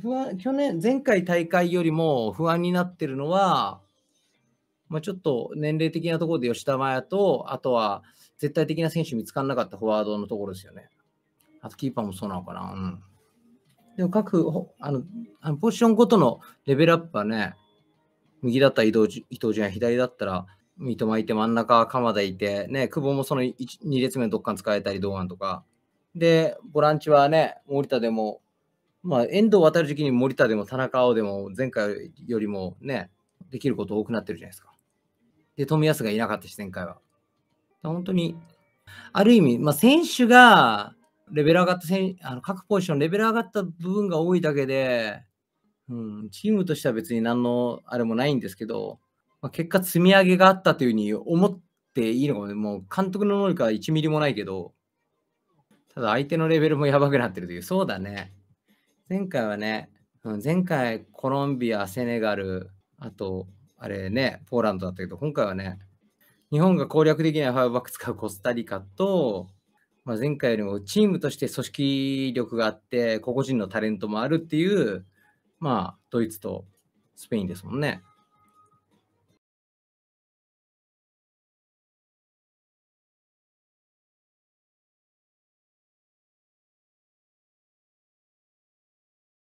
不安、去年、前回大会よりも不安になってるのは、まあ、ちょっと年齢的なところで吉田麻也と、あとは絶対的な選手見つからなかったフォワードのところですよね。あとキーパーもそうなのかな。うん、でも各あのあのポジションごとのレベルアップはね、右だったら伊藤伊藤純左だったら三笘いて、真ん中鎌田いて、ね、久保もその2列目のどっかに使えたり、堂安とか。で、ボランチはね、森田でもまあ、遠藤渡る時期に森田でも田中碧でも前回よりもね、できること多くなってるじゃないですか。で、冨安がいなかったし、前回は。本当に、ある意味、まあ、選手がレベル上がったあの各ポジションレベル上がった部分が多いだけで、うん、チームとしては別に何のあれもないんですけど、まあ、結果積み上げがあったというふうに思っていいのかも、もう監督の能力は1ミリもないけど、ただ相手のレベルもやばくなってるという、そうだね。前回はね、うん、前回コロンビア、セネガル、あと、あれね、ポーランドだったけど、今回はね、日本が攻略できないファイブバック使うコスタリカと、まあ、前回よりもチームとして組織力があって、個々人のタレントもあるっていう、まあ、ドイツとスペインですもんね。